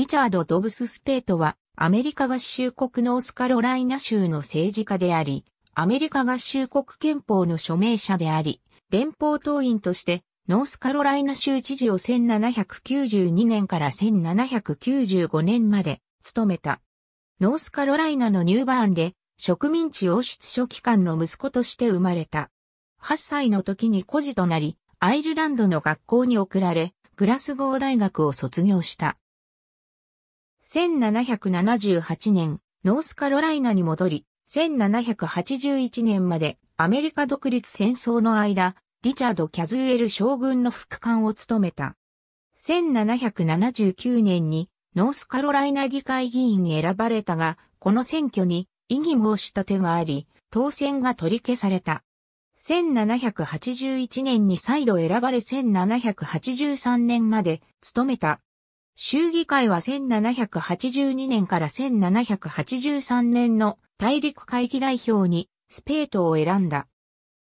リチャード・ドブス・スペートは、アメリカ合衆国ノースカロライナ州の政治家であり、アメリカ合衆国憲法の署名者であり、連邦党員として、ノースカロライナ州知事を1792年から1795年まで務めた。ノースカロライナのニューバーンで植民地王室書記官の息子として生まれた。8歳の時に孤児となり、アイルランドの学校に送られ、グラスゴー大学を卒業した。1778年、ノースカロライナに戻り、1781年までアメリカ独立戦争の間、リチャード・キャズウェル将軍の副官を務めた。1779年にノースカロライナ議会議員に選ばれたが、この選挙に異議申し立てがあり、当選が取り消された。1781年に再度選ばれ1783年まで務めた衆議会は1782年から1783年の大陸会議代表にスペートを選んだ。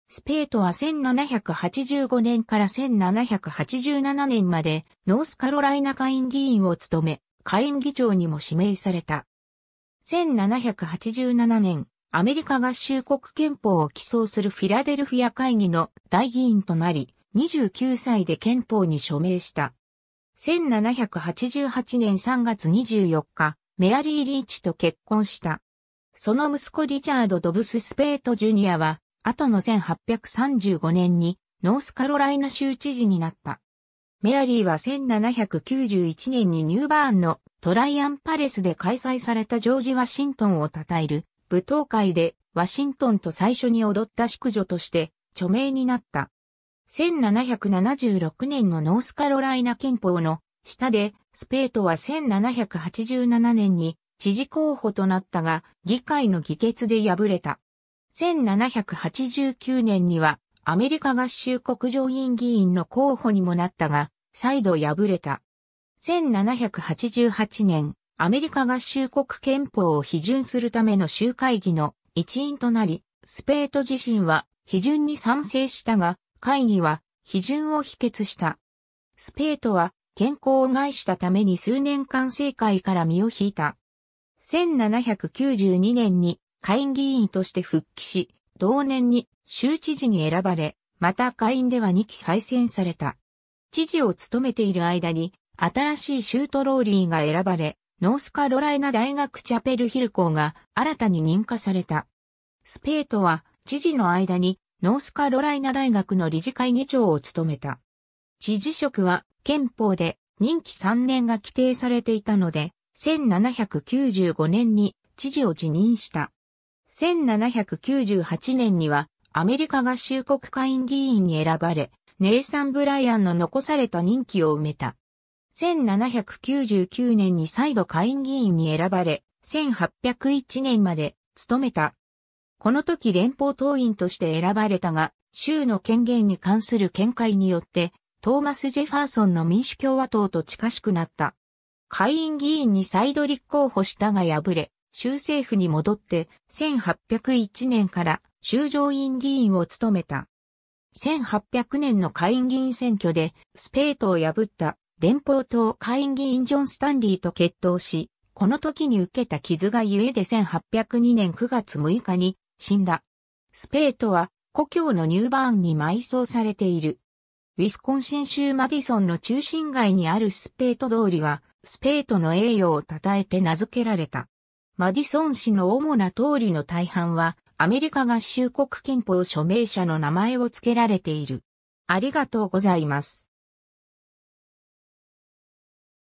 スペートは1785年から1787年までノースカロライナ下院議員を務め、下院議長にも指名された。1787年、アメリカ合衆国憲法を起草するフィラデルフィア会議の大議員となり、29歳で憲法に署名した。1788年3月24日、メアリー・リーチと結婚した。その息子リチャード・ドブス・スペート・ジュニアは、後の1835年にノースカロライナ州知事になった。メアリーは1791年にニューバーンのトライアンパレスで開催されたジョージ・ワシントンを称える舞踏会でワシントンと最初に踊った淑女として著名になった。1776年のノースカロライナ憲法の下で、スペートは1787年に知事候補となったが、議会の議決で敗れた。1789年には、アメリカ合衆国上院議員の候補にもなったが、再度敗れた。1788年、アメリカ合衆国憲法を批准するための集会議の一員となり、スペート自身は批准に賛成したが、会議は批准を否決した。スペートは健康を害したために数年間政界から身を引いた。1792年に会議員として復帰し、同年に州知事に選ばれ、また会員では2期再選された。知事を務めている間に、新しい州トローリーが選ばれ、ノースカロライナ大学チャペルヒル校が新たに認可された。スペートは知事の間にノースカロライナ大学の理事会議長を務めた。知事職は憲法で任期3年が規定されていたので、1795年に知事を辞任した。1798年にはアメリカ合衆国会員議員に選ばれ、ネイサン・ブライアンの残された任期を埋めた。1799年に再度会員議員に選ばれ、1801年まで務めた。この時連邦党員として選ばれたが、州の権限に関する見解によって、トーマス・ジェファーソンの民主共和党と近しくなった。下院議員に再度立候補したが敗れ、州政府に戻って1801年から州上院議員を務めた。1800年の下院議員選挙でスペートを破った連邦党下院議員ジョン・スタンリーと決闘し、この時に受けた傷がゆえで1802年9月6日に死んだ。スペートは、故郷のニューバーンに埋葬されている。ウィスコンシン州マディソンの中心街にあるスペート通りは、スペートの栄誉を称えて名付けられた。マディソン市の主な通りの大半は、アメリカ合衆国憲法署名者の名前を付けられている。ありがとうございます。